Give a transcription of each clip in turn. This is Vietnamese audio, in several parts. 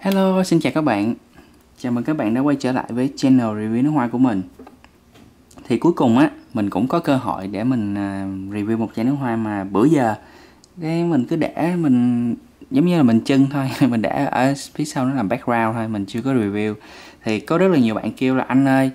Hello, xin chào các bạn Chào mừng các bạn đã quay trở lại với channel review nước hoa của mình Thì cuối cùng á, mình cũng có cơ hội để mình à, review một chai nước hoa mà bữa giờ Cái mình cứ để mình giống như là mình chân thôi Mình để ở phía sau nó làm background thôi, mình chưa có review Thì có rất là nhiều bạn kêu là anh ơi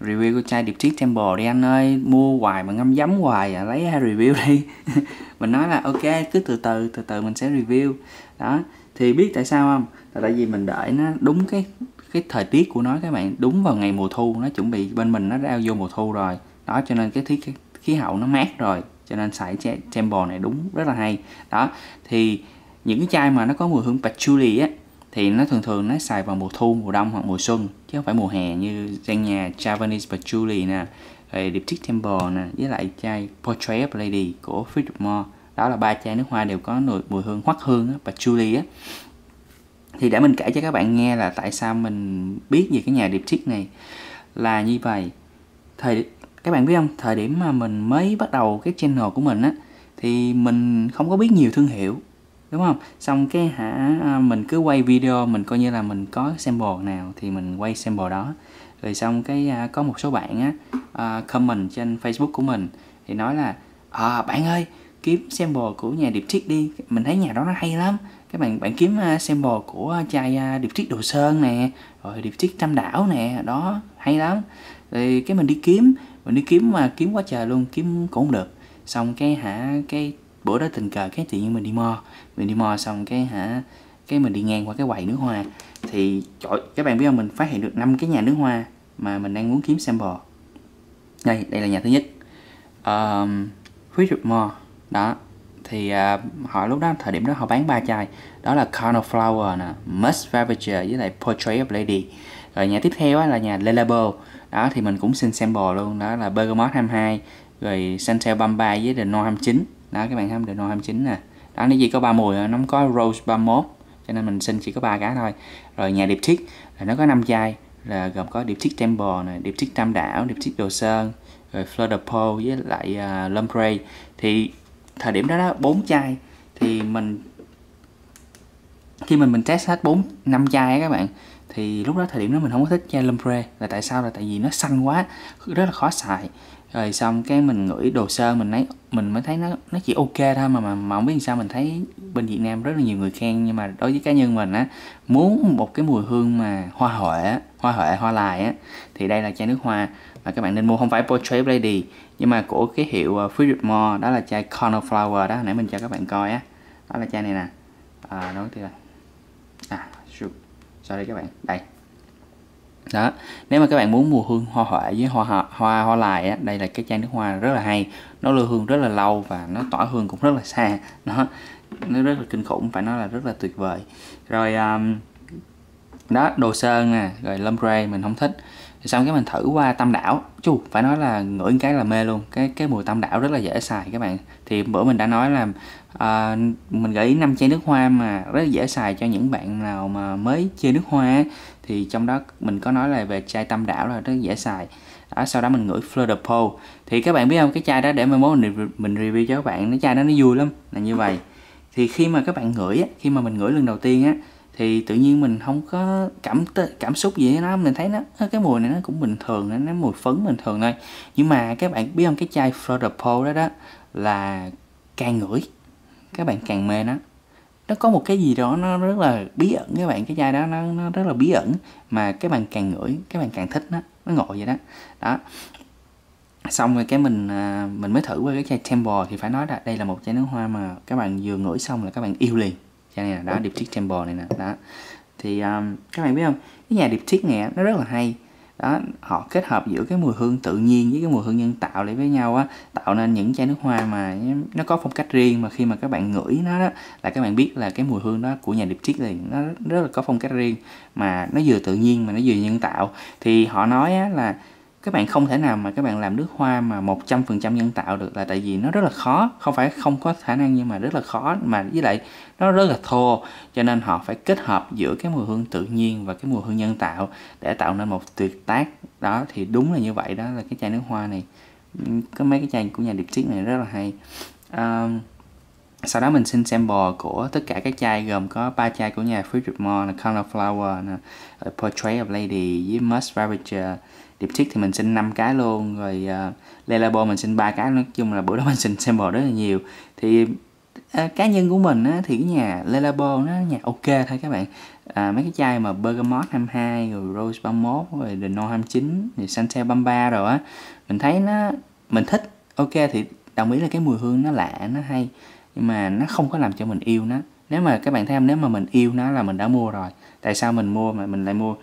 Review của chai Diptyque Temple đi anh ơi Mua hoài mà ngâm giấm hoài à, lấy ra review đi Mình nói là ok, cứ từ từ, từ từ mình sẽ review Đó, thì biết tại sao không? là tại vì mình đợi nó đúng cái cái thời tiết của nó các bạn đúng vào ngày mùa thu nó chuẩn bị bên mình nó đã vô mùa thu rồi đó cho nên cái khí khí hậu nó mát rồi cho nên xài chamber này đúng rất là hay đó thì những cái chai mà nó có mùi hương patchouli á thì nó thường thường nó xài vào mùa thu mùa đông hoặc mùa xuân chứ không phải mùa hè như gian nhà Javanese patchouli nè rồi Diptyque Temple nè với lại chai Portrait of Lady của Philip Moore đó là ba chai nước hoa đều có mùi, mùi hương hoắc hương patchouli á thì để mình kể cho các bạn nghe là tại sao mình biết về cái nhà điệp triết này là như vậy thời các bạn biết không thời điểm mà mình mới bắt đầu cái channel của mình á thì mình không có biết nhiều thương hiệu đúng không xong cái hả à, mình cứ quay video mình coi như là mình có sample nào thì mình quay sample đó rồi xong cái à, có một số bạn á à, comment trên facebook của mình thì nói là à, bạn ơi kiếm sample của nhà điệp triết đi mình thấy nhà đó nó hay lắm các bạn bạn kiếm à, sample của chai à, điệp triết đồ sơn nè rồi điệp triết tam đảo nè đó hay lắm thì cái mình đi kiếm mình đi kiếm mà kiếm quá trời luôn kiếm cũng không được xong cái hả cái bữa đó tình cờ cái tự nhiên mình đi mò mình đi mò xong cái hả cái mình đi ngang qua cái quầy nước hoa thì trời các bạn biết không mình phát hiện được năm cái nhà nước hoa mà mình đang muốn kiếm sample đây đây là nhà thứ nhất um, Fleetwood Mall đó thì uh, họ lúc đó thời điểm đó họ bán ba chai đó là Cornflower nè Must Ravager với lại Portrait of Lady rồi nhà tiếp theo là nhà Lelabo đó thì mình cũng xin sample luôn đó là Bergamot 22 rồi Santel 33 với The No 29 đó các bạn thấy The No 29 nè đó nếu chỉ có ba mùi nó có Rose 31 cho nên mình xin chỉ có ba cái thôi rồi nhà điệp thiết là nó có năm chai là gồm có điệp thiết temple này điệp thiết tam đảo điệp thiết đồ sơn rồi fleur de peau với lại uh, à, lumpray thì thời điểm đó đó bốn chai thì mình khi mình mình test hết bốn năm chai các bạn thì lúc đó thời điểm đó mình không có thích chai Lumpre là tại sao là tại vì nó xanh quá rất là khó xài rồi xong cái mình ngửi đồ sơ mình thấy mình mới thấy nó nó chỉ ok thôi mà mà, mà không biết sao mình thấy bên Việt Nam rất là nhiều người khen nhưng mà đối với cá nhân mình á muốn một cái mùi hương mà hoa huệ á hoa huệ hoa lài á thì đây là chai nước hoa mà các bạn nên mua không phải Portrait Lady nhưng mà của cái hiệu à, Fridge More đó là chai Cornflower đó nãy mình cho các bạn coi á đó là chai này nè à, đó thì là à shoot. sorry các bạn đây đó nếu mà các bạn muốn mua hương hoa huệ với hoa hoa hoa, hoa lài á đây là cái chai nước hoa rất là hay nó lưu hương rất là lâu và nó tỏa hương cũng rất là xa nó nó rất là kinh khủng phải nói là rất là tuyệt vời rồi um, đó đồ sơn nè rồi lâm ray mình không thích xong cái mình thử qua tâm đảo chu phải nói là ngửi cái là mê luôn cái cái mùi tâm đảo rất là dễ xài các bạn thì bữa mình đã nói là à, mình gợi ý năm chai nước hoa mà rất là dễ xài cho những bạn nào mà mới chơi nước hoa thì trong đó mình có nói là về chai tâm đảo là rất dễ xài đó, sau đó mình ngửi Fleur de Peau thì các bạn biết không cái chai đó để mai mốt mình, mình review cho các bạn cái chai đó nó vui lắm là như vậy thì khi mà các bạn ngửi khi mà mình ngửi lần đầu tiên á thì tự nhiên mình không có cảm cảm xúc gì nó mình thấy nó cái mùi này nó cũng bình thường nó mùi phấn bình thường thôi nhưng mà các bạn biết không cái chai Fleur đó đó là càng ngửi các bạn càng mê nó nó có một cái gì đó nó rất là bí ẩn các bạn cái chai đó nó, nó rất là bí ẩn mà các bạn càng ngửi các bạn càng thích nó nó ngộ vậy đó đó xong rồi cái mình à, mình mới thử qua cái chai Temple thì phải nói là đây là một chai nước hoa mà các bạn vừa ngửi xong là các bạn yêu liền cho này là đó diptych temple này nè đó thì um, các bạn biết không cái nhà diptych này nó rất là hay đó họ kết hợp giữa cái mùi hương tự nhiên với cái mùi hương nhân tạo lại với nhau á tạo nên những chai nước hoa mà nó có phong cách riêng mà khi mà các bạn ngửi nó đó là các bạn biết là cái mùi hương đó của nhà điệp triết liền nó rất là có phong cách riêng mà nó vừa tự nhiên mà nó vừa nhân tạo thì họ nói á, là các bạn không thể nào mà các bạn làm nước hoa mà 100% nhân tạo được là tại vì nó rất là khó không phải không có khả năng nhưng mà rất là khó mà với lại nó rất là thô cho nên họ phải kết hợp giữa cái mùi hương tự nhiên và cái mùi hương nhân tạo để tạo nên một tuyệt tác đó thì đúng là như vậy đó là cái chai nước hoa này có mấy cái chai của nhà điệp tiết này rất là hay à, sau đó mình xin sample của tất cả các chai gồm có ba chai của nhà Frederick Moore là Color Flower, Portrait of Lady với Must Ravager diptych thì mình xin 5 cái luôn rồi uh, lelabo mình xin ba cái nói chung là bữa đó mình xin sample rất là nhiều thì uh, cá nhân của mình á, thì cái nhà Lelabo nó nhà ok thôi các bạn à, mấy cái chai mà Bergamot 22 rồi Rose 31 rồi The No 29 rồi Santel 33 rồi á mình thấy nó mình thích ok thì đồng ý là cái mùi hương nó lạ nó hay nhưng mà nó không có làm cho mình yêu nó nếu mà các bạn thấy không nếu mà mình yêu nó là mình đã mua rồi tại sao mình mua mà mình lại mua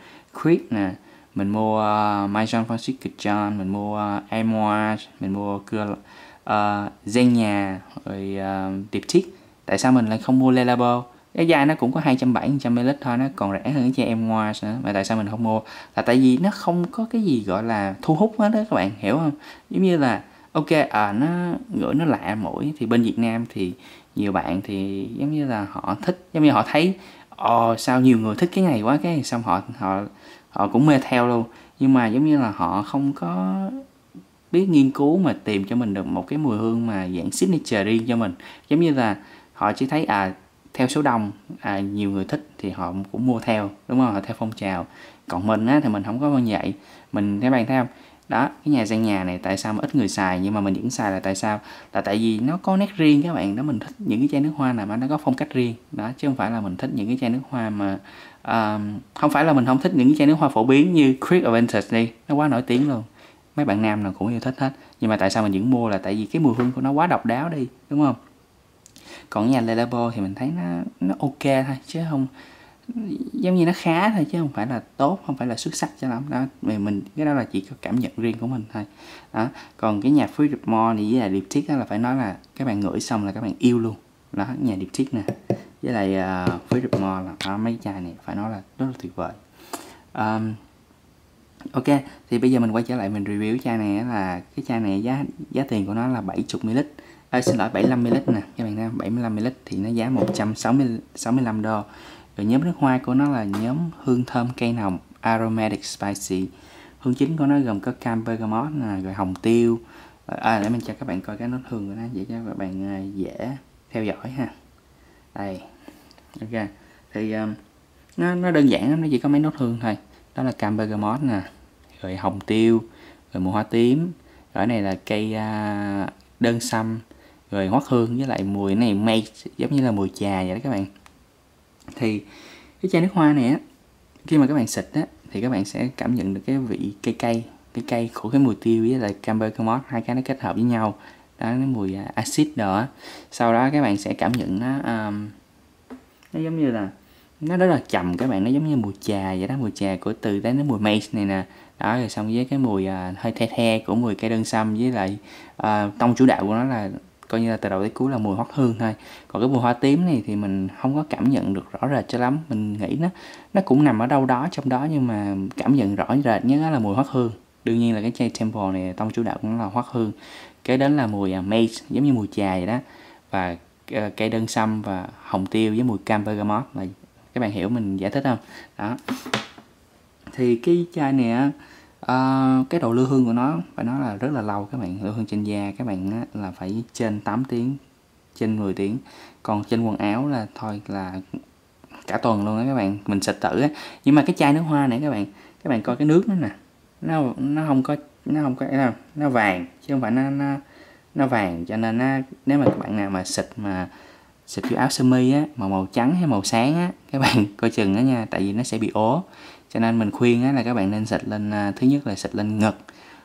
Creed nè mình mua uh, ờ, mai Francis Kitchen mình mua uh, ờ, Amoa mình mua cưa uh, ờ, Zen nhà rồi uh, điệp thiết tại sao mình lại không mua Lelabo cái da nó cũng có 270 trăm ml thôi nó còn rẻ hơn cái da em ngoa nữa mà tại sao mình không mua là tại vì nó không có cái gì gọi là thu hút hết đó các bạn hiểu không giống như là ok à nó ngửi nó lạ mũi thì bên Việt Nam thì nhiều bạn thì giống như là họ thích giống như họ thấy ồ oh, sao nhiều người thích cái này quá cái xong họ họ họ cũng mê theo luôn nhưng mà giống như là họ không có biết nghiên cứu mà tìm cho mình được một cái mùi hương mà dạng signature riêng cho mình giống như là họ chỉ thấy à theo số đông à, nhiều người thích thì họ cũng mua theo đúng không họ theo phong trào còn mình á thì mình không có như vậy mình các bạn thấy không đó cái nhà sang nhà này tại sao mà ít người xài nhưng mà mình vẫn xài là tại sao là tại vì nó có nét riêng các bạn đó mình thích những cái chai nước hoa nào mà nó có phong cách riêng đó chứ không phải là mình thích những cái chai nước hoa mà à, không phải là mình không thích những chai nước hoa phổ biến như Creed Advantage đi nó quá nổi tiếng luôn mấy bạn nam nào cũng yêu thích hết nhưng mà tại sao mình vẫn mua là tại vì cái mùi hương của nó quá độc đáo đi đúng không còn nhà Lelabo thì mình thấy nó nó ok thôi chứ không giống như nó khá thôi chứ không phải là tốt không phải là xuất sắc cho lắm đó vì mình cái đó là chỉ có cảm nhận riêng của mình thôi đó còn cái nhà Free More này với là điệp thiết đó là phải nói là các bạn ngửi xong là các bạn yêu luôn đó nhà điệp trích nè với lại uh, à, với mò là à, mấy chai này phải nói là rất là tuyệt vời um, ok thì bây giờ mình quay trở lại mình review chai này là cái chai này giá giá tiền của nó là 70 ml à, xin lỗi 75 ml nè các bạn nha 75 ml thì nó giá 160 65 đô rồi nhóm nước hoa của nó là nhóm hương thơm cây nồng aromatic spicy hương chính của nó gồm có cam bergamot nè rồi hồng tiêu à, để mình cho các bạn coi cái nốt hương của nó vậy cho các bạn à, dễ theo dõi ha đây ok thì um, nó, nó đơn giản lắm nó chỉ có mấy nốt hương thôi đó là cam bergamot nè rồi hồng tiêu rồi mùi hoa tím rồi này là cây uh, đơn sâm, rồi hoắc hương với lại mùi này mây giống như là mùi trà vậy đó các bạn thì cái chai nước hoa này á khi mà các bạn xịt á thì các bạn sẽ cảm nhận được cái vị cây cây cái cây của cái mùi tiêu với lại cam bergamot hai cái nó kết hợp với nhau đó cái mùi à, axit đó sau đó các bạn sẽ cảm nhận nó um, nó giống như là nó rất là chậm các bạn nó giống như mùi trà vậy đó mùi trà của từ đến đến mùi mate này nè đó rồi xong với cái mùi uh, hơi the the của mùi cây đơn sâm với lại uh, tông chủ đạo của nó là coi như là từ đầu tới cuối là mùi hoắc hương thôi còn cái mùi hoa tím này thì mình không có cảm nhận được rõ rệt cho lắm mình nghĩ nó nó cũng nằm ở đâu đó trong đó nhưng mà cảm nhận rõ rệt nhất là mùi hoắc hương đương nhiên là cái chai temple này tông chủ đạo cũng là hoắc hương kế đến là mùi à, maize giống như mùi chà vậy đó và ờ, cây đơn sâm và hồng tiêu với mùi cam bergamot là các bạn hiểu mình giải thích không đó thì cái chai này uh, cái độ lưu hương của nó phải nói là rất là lâu các bạn lưu hương trên da các bạn là phải trên 8 tiếng trên 10 tiếng còn trên quần áo là thôi là cả tuần luôn á các bạn mình xịt tử á nhưng mà cái chai nước hoa này các bạn các bạn coi cái nước nó nè nó nó không có nó không có nó, nó vàng chứ không phải nó nó, nó vàng cho nên nó, nếu mà các bạn nào mà xịt mà xịt vô áo sơ mi á màu màu trắng hay màu sáng á các bạn coi chừng đó nha tại vì nó sẽ bị ố cho nên mình khuyên á, là các bạn nên xịt lên à, thứ nhất là xịt lên ngực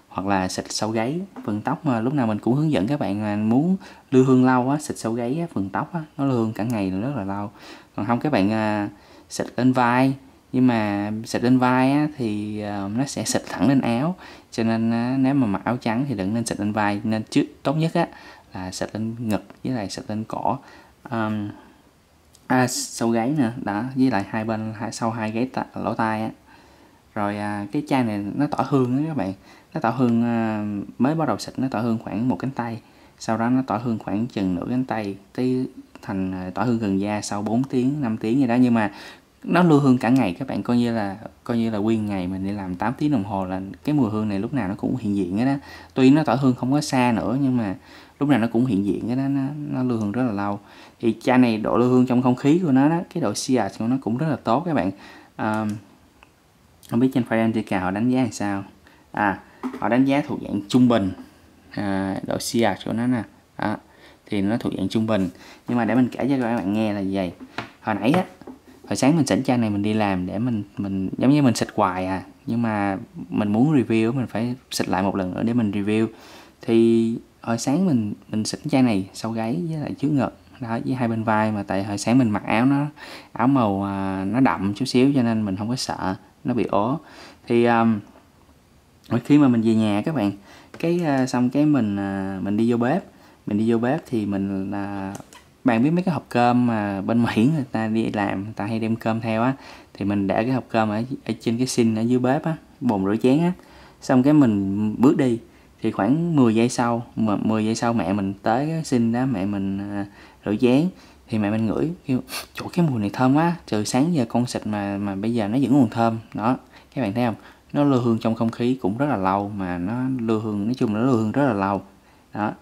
hoặc là xịt sau gáy phần tóc mà lúc nào mình cũng hướng dẫn các bạn là muốn lưu hương lâu á xịt sau gáy á, phần tóc á nó lưu hương cả ngày là rất là lâu còn không các bạn à, xịt lên vai nhưng mà xịt lên vai á, thì uh, nó sẽ xịt thẳng lên áo cho nên uh, nếu mà mặc áo trắng thì đừng nên xịt lên vai nên trước tốt nhất á là xịt lên ngực với lại xịt lên cổ um, à, sau gáy nữa đó với lại hai bên hai, sau hai gáy ta, lỗ tai á rồi à, cái chai này nó tỏa hương á các bạn nó tỏa hương à, mới bắt đầu xịt nó tỏa hương khoảng một cánh tay sau đó nó tỏa hương khoảng chừng nửa cánh tay tới thành ờ, tỏa hương gần da sau 4 tiếng 5 tiếng gì đó nhưng mà nó lưu hương cả ngày các bạn coi như là coi như là nguyên ngày mình đi làm 8 tiếng đồng hồ là cái mùi hương này lúc nào nó cũng hiện diện cái đó. tuy nó tỏa hương không có xa nữa nhưng mà lúc nào nó cũng hiện diện cái đó nó, nó lưu hương rất là lâu thì chai này độ lưu hương trong không khí của nó đó cái độ CR của nó cũng rất là tốt các bạn à, không biết trên Fragrantica họ đánh giá làm sao à họ đánh giá thuộc dạng trung bình à, độ CR của nó nè à, thì nó thuộc dạng trung bình nhưng mà để mình kể cho các bạn nghe là gì vậy hồi nãy á hồi sáng mình sẵn trang này mình đi làm để mình mình giống như mình xịt hoài à nhưng mà mình muốn review mình phải xịt lại một lần nữa để mình review thì hồi sáng mình mình xịt chai này sau gáy với lại trước ngực đó với hai bên vai mà tại hồi sáng mình mặc áo nó áo màu à, nó đậm chút xíu cho nên mình không có sợ nó bị ố thì um, khi mà mình về nhà các bạn cái uh, xong cái mình uh, mình đi vô bếp mình đi vô bếp thì mình là uh, bạn biết mấy cái hộp cơm mà bên Mỹ người ta đi làm người ta hay đem cơm theo á thì mình để cái hộp cơm ở, ở trên cái xin ở dưới bếp á bồn rửa chén á xong cái mình bước đi thì khoảng 10 giây sau mà 10 giây sau mẹ mình tới cái xin đó mẹ mình à, rửa chén thì mẹ mình ngửi kêu chỗ cái mùi này thơm quá từ sáng giờ con xịt mà mà bây giờ nó vẫn còn thơm đó các bạn thấy không nó lưu hương trong không khí cũng rất là lâu mà nó lưu hương nói chung là nó lưu hương rất là lâu đó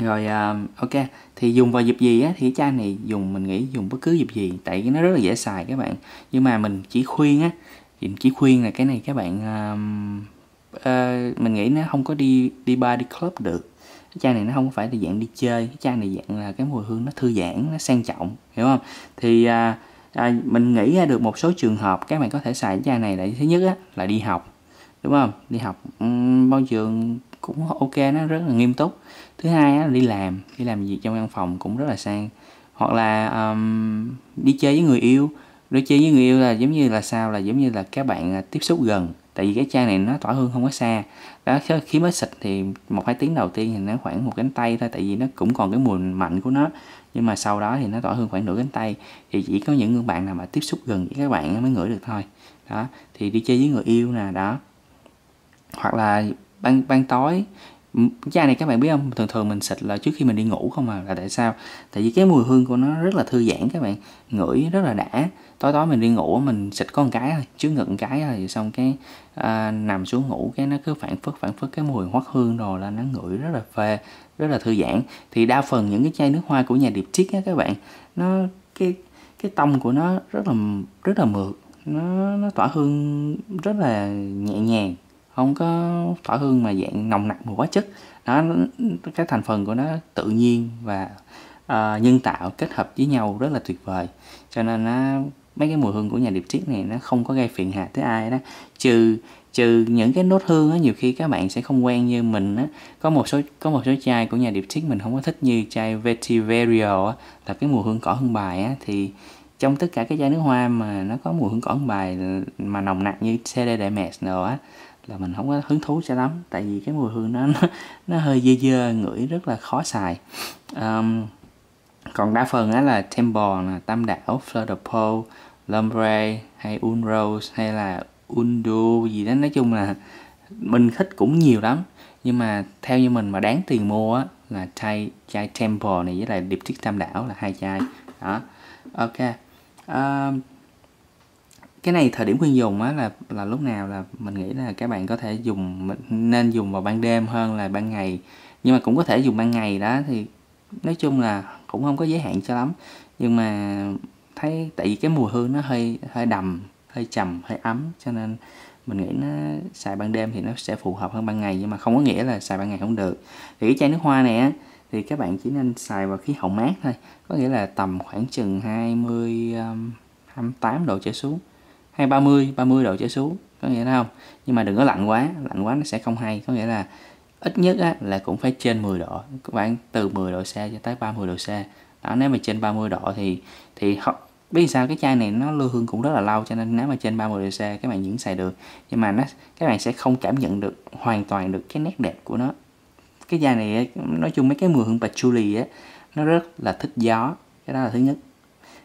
rồi à, ok thì dùng vào dịp gì á thì chai này dùng mình nghĩ dùng bất cứ dịp gì tại nó rất là dễ xài các bạn nhưng mà mình chỉ khuyên á mình chỉ khuyên là cái này các bạn uh, uh, mình nghĩ nó không có đi đi bar đi club được cái chai này nó không phải là dạng đi chơi cái chai này dạng là cái mùi hương nó thư giãn nó sang trọng hiểu không thì uh, uh, mình nghĩ ra được một số trường hợp các bạn có thể xài cái chai này là thứ nhất á, là đi học đúng không đi học um, bao trường cũng ok nó rất là nghiêm túc thứ hai là đi làm đi làm việc trong văn phòng cũng rất là sang hoặc là um, đi chơi với người yêu đi chơi với người yêu là giống như là sao là giống như là các bạn à, tiếp xúc gần tại vì cái trang này nó tỏa hương không có xa đó khi mới xịt thì một hai tiếng đầu tiên thì nó khoảng một cánh tay thôi tại vì nó cũng còn cái mùi mạnh của nó nhưng mà sau đó thì nó tỏa hương khoảng nửa cánh tay thì chỉ có những bạn nào mà tiếp xúc gần với các bạn mới ngửi được thôi đó thì đi chơi với người yêu nè đó hoặc là ban ban tối chai này các bạn biết không thường thường mình xịt là trước khi mình đi ngủ không à là tại sao tại vì cái mùi hương của nó rất là thư giãn các bạn ngửi rất là đã tối tối mình đi ngủ mình xịt có một cái thôi chứ ngực cái rồi xong cái à, nằm xuống ngủ cái nó cứ phản phất phản phất cái mùi hoắc hương rồi là nó ngửi rất là phê rất là thư giãn thì đa phần những cái chai nước hoa của nhà điệp chiết á các bạn nó cái cái tông của nó rất là rất là mượt nó nó tỏa hương rất là nhẹ nhàng không có tỏa hương mà dạng nồng nặc mà quá chất nó cái thành phần của nó tự nhiên và uh, nhân tạo kết hợp với nhau rất là tuyệt vời cho nên nó mấy cái mùi hương của nhà điệp triết này nó không có gây phiền hà tới ai đó trừ trừ những cái nốt hương á nhiều khi các bạn sẽ không quen như mình á có một số có một số chai của nhà điệp triết mình không có thích như chai vetiverio á là cái mùi hương cỏ hương bài á thì trong tất cả các chai nước hoa mà nó có mùi hương cỏ hương bài mà nồng nặc như CD Hermes nữa á là mình không có hứng thú cho lắm tại vì cái mùi hương nó nó, nó hơi dơ dơ ngửi rất là khó xài um, còn đa phần á là Temple là Tam Đảo, Fleur de Peau, Lombre hay Unrose hay là undo, gì đó nói chung là mình thích cũng nhiều lắm nhưng mà theo như mình mà đáng tiền mua á là chai chai Temple này với lại điệp tiết Tam Đảo là hai chai đó ok um, cái này thời điểm khuyên dùng á là là lúc nào là mình nghĩ là các bạn có thể dùng mình nên dùng vào ban đêm hơn là ban ngày nhưng mà cũng có thể dùng ban ngày đó thì nói chung là cũng không có giới hạn cho lắm nhưng mà thấy tại vì cái mùi hương nó hơi hơi đầm hơi trầm hơi ấm cho nên mình nghĩ nó xài ban đêm thì nó sẽ phù hợp hơn ban ngày nhưng mà không có nghĩa là xài ban ngày không được thì cái chai nước hoa này á thì các bạn chỉ nên xài vào khí hậu mát thôi có nghĩa là tầm khoảng chừng 20 28 độ trở xuống hay 30 30 độ trở xuống có nghĩa là không nhưng mà đừng có lạnh quá lạnh quá nó sẽ không hay có nghĩa là ít nhất á, là cũng phải trên 10 độ các bạn từ 10 độ C cho tới 30 độ C đó nếu mà trên 30 độ thì thì biết sao cái chai này nó lưu hương cũng rất là lâu cho nên nếu mà trên 30 độ C các bạn vẫn xài được nhưng mà nó các bạn sẽ không cảm nhận được hoàn toàn được cái nét đẹp của nó cái chai này nói chung mấy cái mùi hương patchouli á nó rất là thích gió cái đó là thứ nhất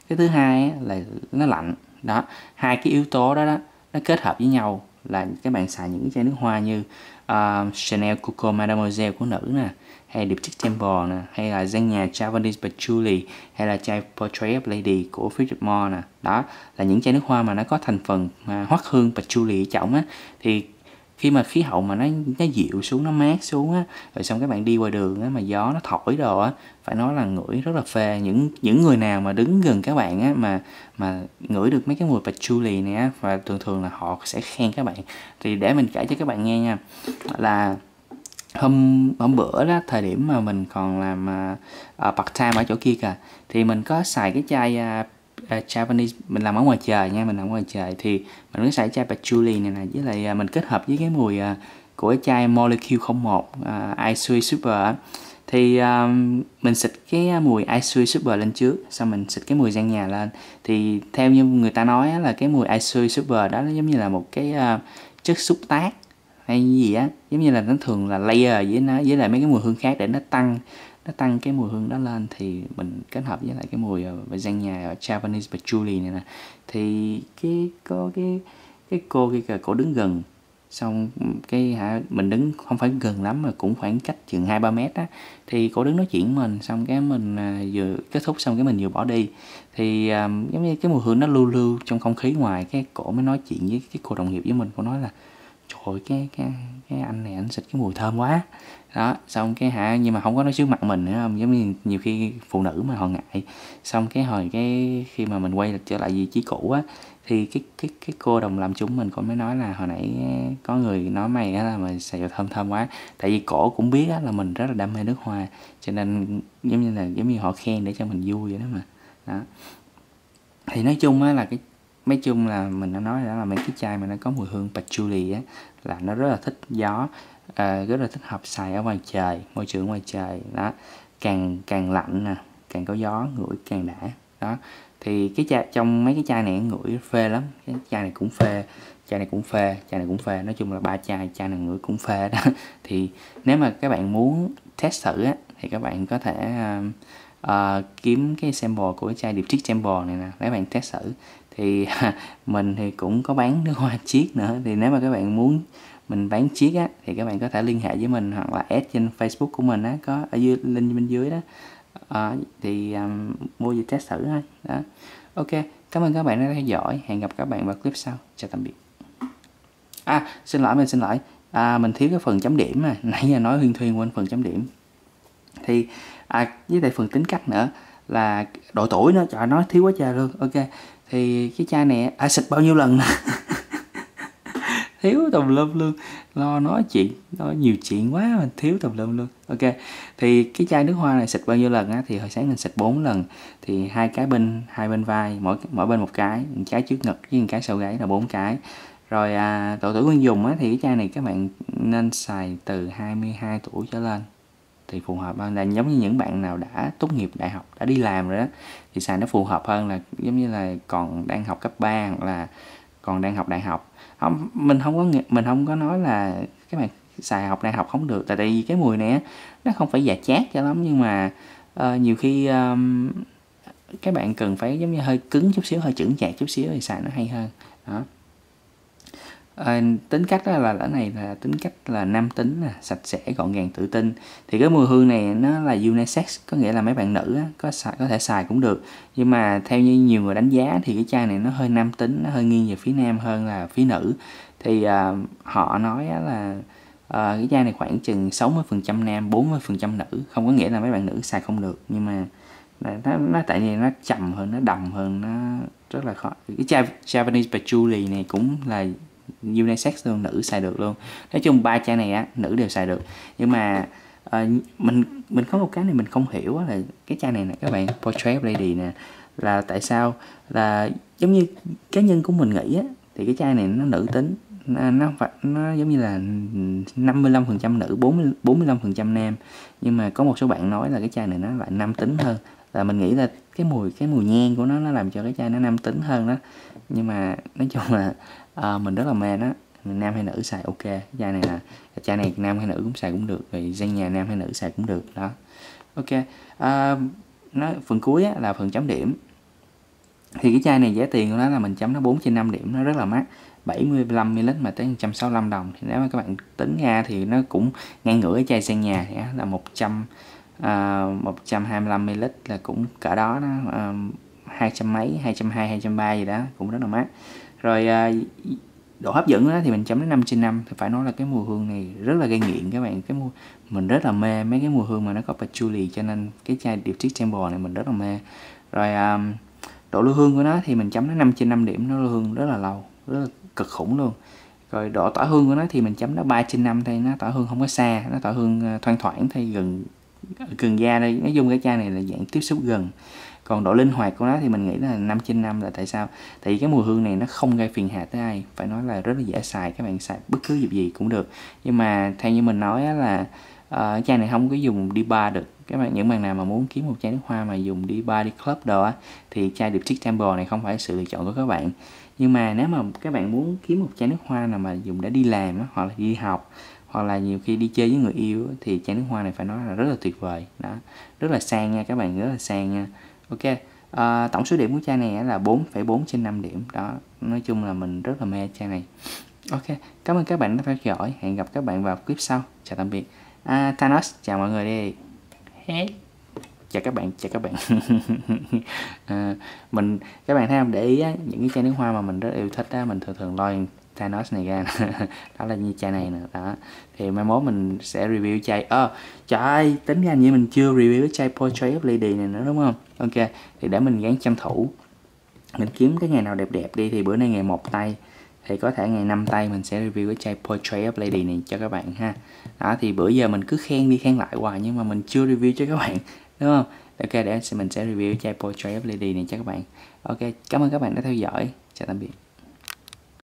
cái thứ hai á, là nó lạnh đó hai cái yếu tố đó đó nó kết hợp với nhau là các bạn xài những chai nước hoa như uh, Chanel Coco Mademoiselle của nữ nè hay Diptyque Temple nè hay là danh nhà Javanese Patchouli hay là chai Portrait of Lady của Philip Moore nè đó là những chai nước hoa mà nó có thành phần mà hoắc hương patchouli chỏng á thì khi mà khí hậu mà nó nó dịu xuống nó mát xuống á rồi xong các bạn đi qua đường á mà gió nó thổi đồ á phải nói là ngửi rất là phê những những người nào mà đứng gần các bạn á mà mà ngửi được mấy cái mùi patchouli này á và thường thường là họ sẽ khen các bạn thì để mình kể cho các bạn nghe nha là hôm hôm bữa đó thời điểm mà mình còn làm uh, à, à, part time ở chỗ kia kìa thì mình có xài cái chai uh, uh, Japanese mình làm ở ngoài trời nha mình làm ở ngoài trời thì mình có xài chai patchouli này nè với lại à, mình kết hợp với cái mùi à, của cái chai Molecule 01 uh, Isui Super thì um, mình xịt cái mùi Isui Super lên trước xong mình xịt cái mùi gian nhà lên thì theo như người ta nói là cái mùi Isui Super đó nó giống như là một cái uh, chất xúc tác hay gì á giống như là nó thường là layer với nó với lại mấy cái mùi hương khác để nó tăng nó tăng cái mùi hương đó lên thì mình kết hợp với lại cái mùi ờ, và gian nhà Japanese patchouli này nè thì cái có cái cái cô kia kìa cổ đứng gần xong cái hả mình đứng không phải gần lắm mà cũng khoảng cách chừng hai ba mét á thì cổ đứng nói chuyện mình xong cái mình à, vừa kết thúc xong cái mình vừa bỏ đi thì à, giống như cái mùi hương nó lưu lưu trong không khí ngoài cái cổ mới nói chuyện với cái cô đồng nghiệp với mình cô nói là trời cái cái cái anh này anh xịt cái mùi thơm quá đó xong cái hả nhưng mà không có nói trước mặt mình nữa không giống như nhiều khi phụ nữ mà họ ngại xong cái hồi cái khi mà mình quay trở lại vị trí cũ á thì cái cái cái cô đồng làm chúng mình cũng mới nói là hồi nãy có người nói mày á là mày xài thơm thơm quá tại vì cổ cũng biết á là mình rất là đam mê nước hoa cho nên giống như là giống như họ khen để cho mình vui vậy đó mà đó thì nói chung á là cái nói chung là mình đã nói đó là mấy cái chai mà nó có mùi hương patchouli á là nó rất là thích gió à, rất là thích hợp xài ở ngoài trời môi trường ngoài trời đó càng càng lạnh nè càng có gió ngửi càng đã đó thì cái chai trong mấy cái chai này ngửi phê lắm cái chai này cũng phê chai này cũng phê chai này cũng phê nói chung là ba chai chai này ngửi cũng phê đó thì nếu mà các bạn muốn test thử á, thì các bạn có thể uh, uh, kiếm cái sample của cái chai điệp trick sample này nè để bạn test thử thì mình thì cũng có bán nước hoa chiết nữa thì nếu mà các bạn muốn mình bán chiếc á thì các bạn có thể liên hệ với mình hoặc là add trên Facebook của mình á có ở dưới link bên dưới đó à, thì um, mua về test thử thôi đó ok cảm ơn các bạn đã theo dõi hẹn gặp các bạn vào clip sau chào tạm biệt à xin lỗi mình xin lỗi à, mình thiếu cái phần chấm điểm mà nãy giờ nói huyên thuyên quên phần chấm điểm thì à, với lại phần tính cách nữa là độ tuổi nó trời nói thiếu quá trời luôn ok thì cái chai này à xịt bao nhiêu lần thiếu tùm lum luôn lo nói chuyện nói nhiều chuyện quá mình thiếu tùm lum luôn ok thì cái chai nước hoa này xịt bao nhiêu lần á thì hồi sáng mình xịt 4 lần thì hai cái bên hai bên vai mỗi mỗi bên một cái một cái trước ngực với một cái sau gáy là bốn cái rồi à, độ tuổi nguyên dùng á, thì cái chai này các bạn nên xài từ 22 tuổi trở lên thì phù hợp hơn là giống như những bạn nào đã tốt nghiệp đại học đã đi làm rồi đó thì xài nó phù hợp hơn là giống như là còn đang học cấp 3 hoặc là còn đang học đại học không mình không có mình không có nói là các bạn xài học này học không được tại vì cái mùi này nó không phải giả chát cho lắm nhưng mà uh, nhiều khi um, các bạn cần phải giống như hơi cứng chút xíu hơi chững chạc chút xíu thì xài nó hay hơn đó À, tính cách là lã này là tính cách là nam tính là sạch sẽ gọn gàng tự tin thì cái mùi hương này nó là unisex có nghĩa là mấy bạn nữ á, có xài có thể xài cũng được nhưng mà theo như nhiều người đánh giá thì cái chai này nó hơi nam tính nó hơi nghiêng về phía nam hơn là phía nữ thì à, họ nói á, là à, cái chai này khoảng chừng 60% nam 40% nữ không có nghĩa là mấy bạn nữ xài không được nhưng mà nó, nó tại vì nó chậm hơn nó đậm hơn nó rất là khó cái chai Japanese Patchouli này cũng là unisex luôn nữ xài được luôn nói chung ba chai này á nữ đều xài được nhưng mà à, mình mình có một cái này mình không hiểu là cái chai này nè các bạn portrait lady nè là tại sao là giống như cá nhân của mình nghĩ á thì cái chai này nó nữ tính nó phải nó giống như là 55% nữ 40 45% nam nhưng mà có một số bạn nói là cái chai này nó lại nam tính hơn là mình nghĩ là cái mùi cái mùi nhang của nó nó làm cho cái chai nó nam tính hơn đó nhưng mà nói chung là à, mình rất là men nó nam hay nữ xài ok chai này là chai này nam hay nữ cũng xài cũng được rồi gian nhà nam hay nữ xài cũng được đó ok à, nó phần cuối á, là phần chấm điểm thì cái chai này giá tiền của nó là mình chấm nó 4 trên 5 điểm nó rất là mắc 75 ml mà tới 165 đồng thì nếu mà các bạn tính ra thì nó cũng ngang ngửa cái chai sen nhà thì là 100 uh, 125 ml là cũng cả đó đó uh, ờ, 200 mấy 220 230 gì đó cũng rất là mát rồi à, độ hấp dẫn đó thì mình chấm đến 5 trên 5 thì phải nói là cái mùi hương này rất là gây nghiện các bạn cái mùi mình rất là mê mấy cái mùi hương mà nó có patchouli cho nên cái chai điều tiết Temple này mình rất là mê rồi um, độ lưu hương của nó thì mình chấm nó 5 trên 5 điểm nó lưu hương rất là lâu rất là cực khủng luôn rồi độ tỏa hương của nó thì mình chấm nó 3 trên 5 thì nó tỏa hương không có xa nó tỏa hương à, thoang thoảng thì gần cường da đây nói chung cái chai này là dạng tiếp xúc gần còn độ linh hoạt của nó thì mình nghĩ là 5 trên 5 là tại sao tại vì cái mùi hương này nó không gây phiền hà tới ai phải nói là rất là dễ xài các bạn xài bất cứ dịp gì cũng được nhưng mà theo như mình nói là uh, ờ, chai này không có dùng đi bar được các bạn những bạn nào mà muốn kiếm một chai nước hoa mà dùng đi bar đi club đồ á thì chai Diptyque Temple này không phải sự lựa chọn của các bạn nhưng mà nếu mà các bạn muốn kiếm một chai nước hoa nào mà dùng để đi làm á, hoặc là đi học hoặc là nhiều khi đi chơi với người yêu thì chai nước hoa này phải nói là rất là tuyệt vời đó rất là sang nha các bạn rất là sang nha ok à, tổng số điểm của chai này là 4,4 trên 5 điểm đó nói chung là mình rất là mê chai này ok cảm ơn các bạn đã theo dõi hẹn gặp các bạn vào clip sau chào tạm biệt à, Thanos chào mọi người đi hey. chào các bạn chào các bạn à, mình các bạn thấy không để ý á, những cái chai nước hoa mà mình rất yêu thích á, mình thường thường loan Thanos này ra đó là như chai này nữa đó thì mai mốt mình sẽ review chai ơ ờ, à, trời ơi, tính ra như mình chưa review chai Portrait of Lady này nữa đúng không ok thì để mình gắn chăm thủ mình kiếm cái ngày nào đẹp đẹp đi thì bữa nay ngày một tay thì có thể ngày năm tay mình sẽ review cái chai Portrait of Lady này cho các bạn ha đó thì bữa giờ mình cứ khen đi khen lại hoài nhưng mà mình chưa review cho các bạn đúng không ok để mình sẽ review chai Portrait of Lady này cho các bạn ok cảm ơn các bạn đã theo dõi chào tạm biệt